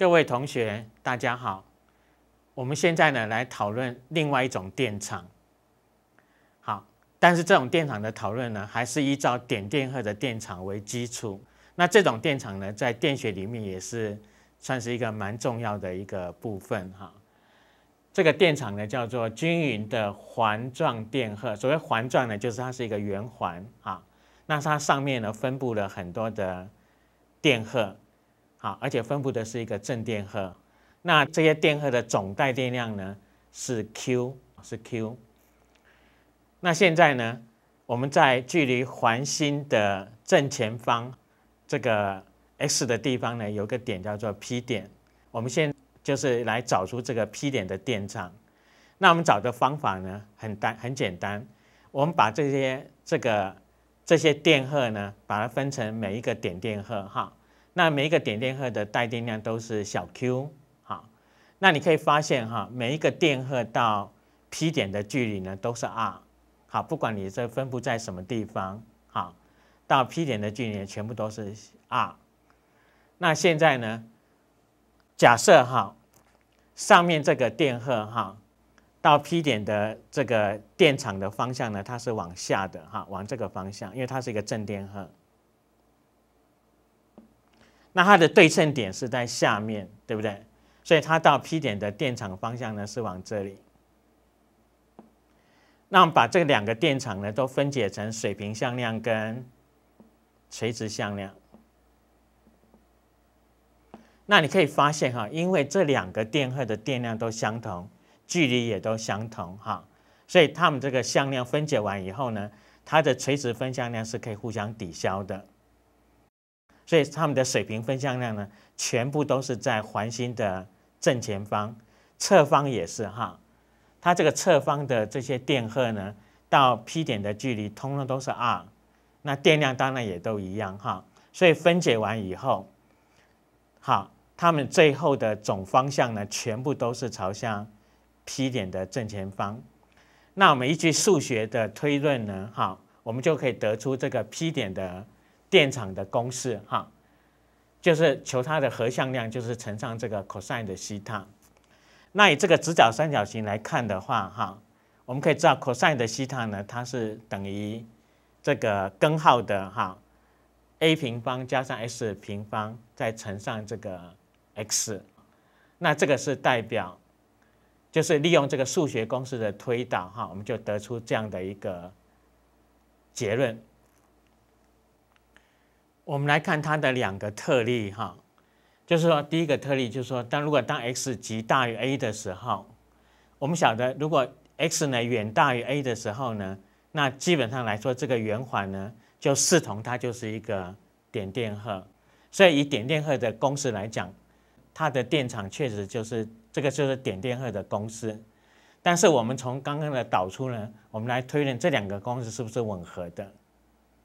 各位同学，大家好。我们现在呢来讨论另外一种电场。好，但是这种电场的讨论呢，还是依照点电荷的电场为基础。那这种电场呢，在电学里面也是算是一个蛮重要的一个部分哈。这个电场呢叫做均匀的环状电荷。所谓环状呢，就是它是一个圆环啊。那它上面呢分布了很多的电荷。好，而且分布的是一个正电荷，那这些电荷的总带电量呢是 Q，是 Q。那现在呢，我们在距离环心的正前方这个 x 的地方呢，有个点叫做 P 点，我们现就是来找出这个 P 点的电场。那我们找的方法呢，很单很简单，我们把这些这个这些电荷呢，把它分成每一个点电荷哈。那每一个点电荷的带电量都是小 q，好，那你可以发现哈，每一个电荷到 P 点的距离呢都是 r，好，不管你这分布在什么地方，好，到 P 点的距离全部都是 r。那现在呢，假设哈，上面这个电荷哈，到 P 点的这个电场的方向呢，它是往下的哈，往这个方向，因为它是一个正电荷。那它的对称点是在下面，对不对？所以它到 P 点的电场方向呢是往这里。那我们把这两个电场呢都分解成水平向量跟垂直向量。那你可以发现哈，因为这两个电荷的电量都相同，距离也都相同哈，所以它们这个向量分解完以后呢，它的垂直分向量是可以互相抵消的。所以它们的水平分向量呢，全部都是在环形的正前方，侧方也是哈。它这个侧方的这些电荷呢，到 P 点的距离通通都是 r，那电量当然也都一样哈。所以分解完以后，好，它们最后的总方向呢，全部都是朝向 P 点的正前方。那我们依据数学的推论呢，哈，我们就可以得出这个 P 点的。电场的公式哈，就是求它的合向量，就是乘上这个 cosine 的西塔。那以这个直角三角形来看的话哈，我们可以知道 cosine 的西塔呢，它是等于这个根号的哈，a 平方加上 s 平方再乘上这个 x。那这个是代表，就是利用这个数学公式的推导哈，我们就得出这样的一个结论。我们来看它的两个特例，哈，就是说，第一个特例就是说，当如果当 x 极大于 a 的时候，我们晓得，如果 x 呢远大于 a 的时候呢，那基本上来说，这个圆环呢就视同它就是一个点电荷，所以以点电荷的公式来讲，它的电场确实就是这个，就是点电荷的公式。但是我们从刚刚的导出呢，我们来推论这两个公式是不是吻合的？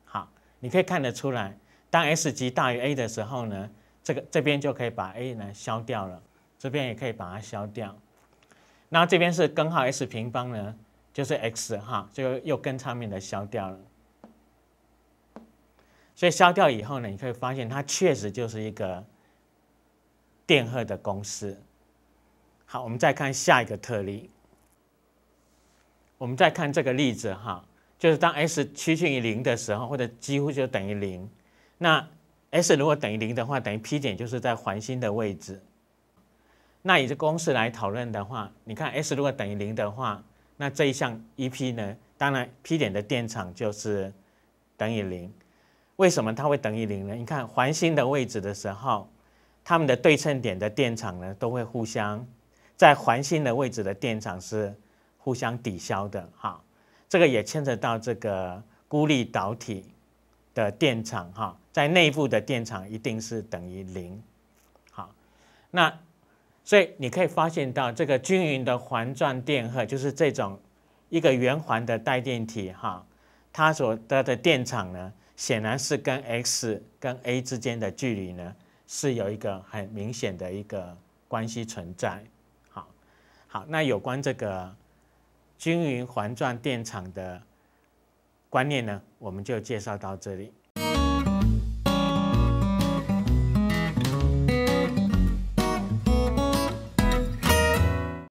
好，你可以看得出来。当 s 质大于 a 的时候呢，这个这边就可以把 a 呢消掉了，这边也可以把它消掉。那这边是根号 s 平方呢，就是 x 哈，就又跟上面的消掉了。所以消掉以后呢，你可以发现它确实就是一个电荷的公式。好，我们再看下一个特例。我们再看这个例子哈，就是当 s 趋近于零的时候，或者几乎就等于零。那 S 如果等于零的话，等于 P 点就是在环心的位置。那以这公式来讨论的话，你看 S 如果等于零的话，那这一项 EP 呢？当然 P 点的电场就是等于零。为什么它会等于零呢？你看环心的位置的时候，它们的对称点的电场呢都会互相在环心的位置的电场是互相抵消的哈。这个也牵扯到这个孤立导体。的电场哈，在内部的电场一定是等于零，好，那所以你可以发现到这个均匀的环状电荷，就是这种一个圆环的带电体哈，它所得的电场呢，显然是跟 x 跟 a 之间的距离呢，是有一个很明显的一个关系存在，好，好，那有关这个均匀环状电场的。观念呢，我们就介绍到这里。